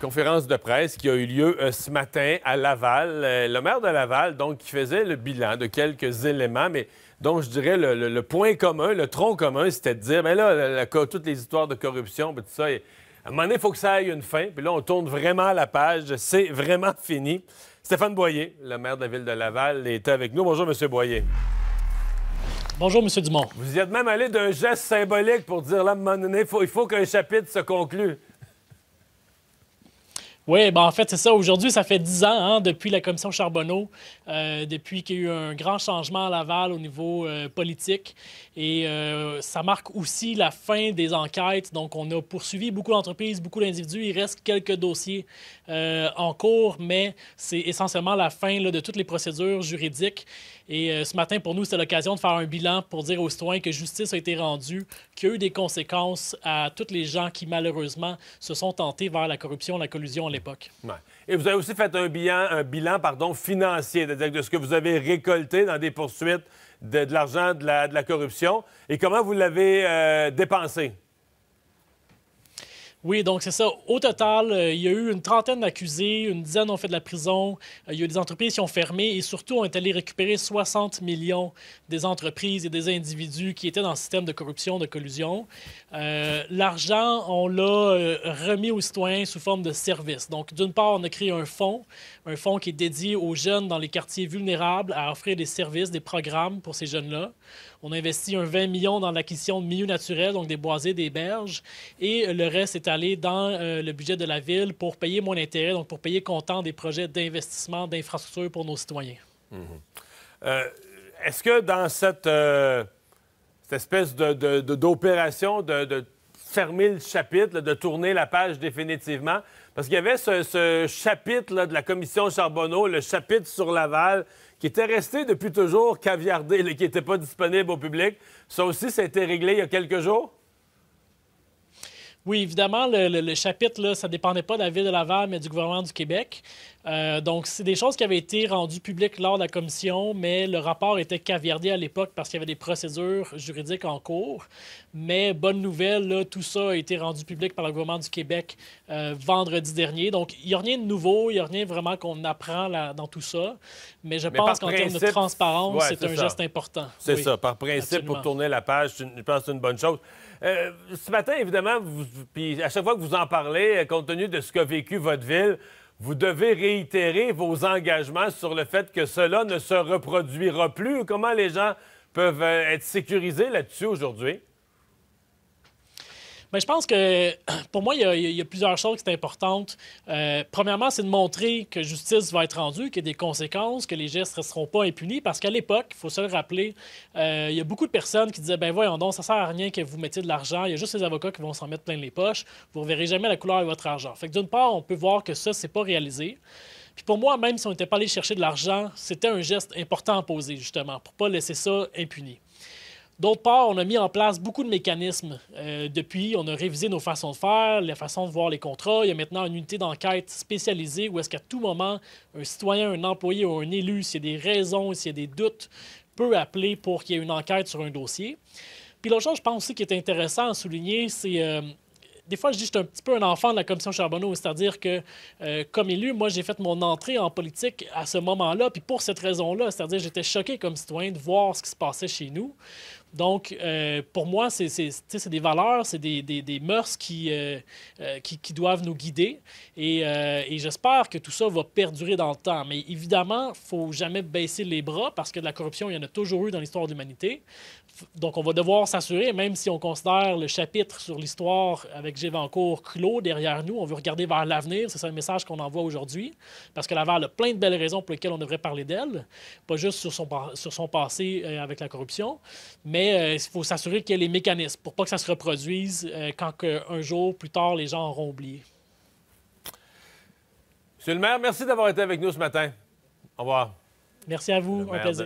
conférence de presse qui a eu lieu euh, ce matin à Laval. Euh, le maire de Laval, donc, qui faisait le bilan de quelques éléments, mais dont je dirais le, point commun, le tronc commun, c'était de dire, mais ben là, toutes les histoires de corruption, ben, tout ça, à un moment donné, il faut que ça aille une fin. Puis là, on tourne vraiment la page. C'est vraiment fini. Stéphane Boyer, le maire de la ville de Laval, est avec nous. Bonjour, Monsieur Boyer. Bonjour, M. Dumont. Vous êtes même allé d'un geste symbolique pour dire, là, à un moment donné, il faut qu'un chapitre se conclue. Oui, ben en fait, c'est ça. Aujourd'hui, ça fait 10 ans hein, depuis la commission Charbonneau, euh, depuis qu'il y a eu un grand changement à Laval au niveau euh, politique. Et euh, ça marque aussi la fin des enquêtes. Donc, on a poursuivi beaucoup d'entreprises, beaucoup d'individus. Il reste quelques dossiers en cours, mais c'est essentiellement la fin de toutes les procédures juridiques. Et ce matin, pour nous, c'est l'occasion de faire un bilan pour dire aux citoyens que justice a été rendue, qu'il y a eu des conséquences à tous les gens qui, malheureusement, se sont tentés vers la corruption, la collusion, les et vous avez aussi fait un bilan, un bilan pardon, financier, c'est-à-dire de ce que vous avez récolté dans des poursuites de, l'argent de la, corruption et comment vous l'avez euh, dépensé. Oui, donc c'est ça. Au total, euh, il y a eu une trentaine d'accusés, une dizaine ont fait de la prison, euh, il y a eu des entreprises qui ont fermé et surtout on est allé récupérer 60 millions des entreprises et des individus qui étaient dans le système de corruption, de collusion. Euh, l'argent, on l'a remis aux citoyens sous forme de services. Donc d'une part, on a créé un fonds, un fonds qui est dédié aux jeunes dans les quartiers vulnérables à offrir des services, des programmes pour ces jeunes-là. On a investi un 20 millions dans l'acquisition de milieux naturels, donc des boisés, des berges, et le reste est dans euh, le budget de la ville pour payer mon intérêt, donc pour payer comptant des projets d'investissement, d'infrastructures pour nos citoyens. Mhm. Euh, est-ce que dans cette, euh, espèce d'opération de, de, fermer le chapitre, de tourner la page définitivement, parce qu'il y avait ce, chapitre de la commission Charbonneau, le chapitre sur Laval, qui était resté depuis toujours caviardé, qui n'était pas disponible au public. Ça aussi, ça a été réglé il y a quelques jours? Oui, évidemment, le, chapitre, ça ne dépendait pas de la ville de Laval, mais du gouvernement du Québec. Euh, donc, c'est des choses qui avaient été rendues publiques lors de la commission, mais le rapport était caviardé à l'époque parce qu'il y avait des procédures juridiques en cours. Mais bonne nouvelle, tout ça a été rendu public par le gouvernement du Québec euh, vendredi dernier. Donc, il n'y a rien de nouveau, il n'y a rien vraiment qu'on apprend dans tout ça. Mais je pense qu'en termes de transparence, c'est un geste important. C'est ça. Par principe, pour tourner la page, je pense que c'est une bonne chose. Euh, ce matin, évidemment, puis à chaque fois que vous en parlez, compte tenu de ce qu'a vécu votre ville, vous devez réitérer vos engagements sur le fait que cela ne se reproduira plus. Comment les gens peuvent euh, être sécurisés là-dessus aujourd'hui? Mais ben, je pense que pour moi, il y a, plusieurs choses qui sont importantes. Euh, premièrement, c'est de montrer que justice va être rendue, qu'il y a des conséquences, que les gestes ne seront pas impunis, parce qu'à l'époque, il faut se le rappeler, euh, il y a beaucoup de personnes qui disaient ben voyons donc, ça sert à rien que vous mettiez de l'argent, il y a juste les avocats qui vont s'en mettre plein les poches, vous ne verrez jamais la couleur de votre argent. Fait d'une part, on peut voir que ça, n'est pas réalisé. Puis pour moi, même si on n'était pas allé chercher de l'argent, c'était un geste important à poser, justement, pour ne pas laisser ça impuni. D'autre part, on a mis en place beaucoup de mécanismes. Euh, depuis, on a révisé nos façons de faire, les façons de voir les contrats. Il y a maintenant une unité d'enquête spécialisée où est-ce qu'à tout moment, un citoyen, un employé ou un élu, s'il y a des raisons, s'il y a des doutes, peut appeler pour qu'il y ait une enquête sur un dossier. Puis l'autre chose, je pense aussi qui est intéressant à souligner, c'est... Euh, des fois, je dis que je suis un petit peu un enfant de la commission Charbonneau, c'est-à-dire que, euh, comme élu, moi, j'ai fait mon entrée en politique à ce moment-là, puis pour cette raison-là, c'est-à-dire que j'étais choqué comme citoyen de voir ce qui se passait chez nous. Donc, euh, pour moi, c'est des valeurs, c'est des, mœurs euh, euh, qui, qui, doivent nous guider. Et, j'espère que tout ça va perdurer dans le temps. Mais évidemment, il ne faut jamais baisser les bras parce que de la corruption, il y en a toujours eu dans l'histoire de l'humanité. Donc, on va devoir s'assurer, même si on considère le chapitre sur l'histoire avec Gévancourt clos derrière nous, on veut regarder vers l'avenir. C'est ça le message qu'on envoie aujourd'hui. Parce que Laval a plein de belles raisons pour lesquelles on devrait parler d'elle, pas juste sur son, sur son passé avec la corruption, mais mais euh, il faut s'assurer qu'il y ait les mécanismes pour pas que ça se reproduise euh, quand un jour plus tard les gens auront oublié. Monsieur le maire, merci d'avoir été avec nous ce matin. Au revoir. Merci à vous. Un plaisir.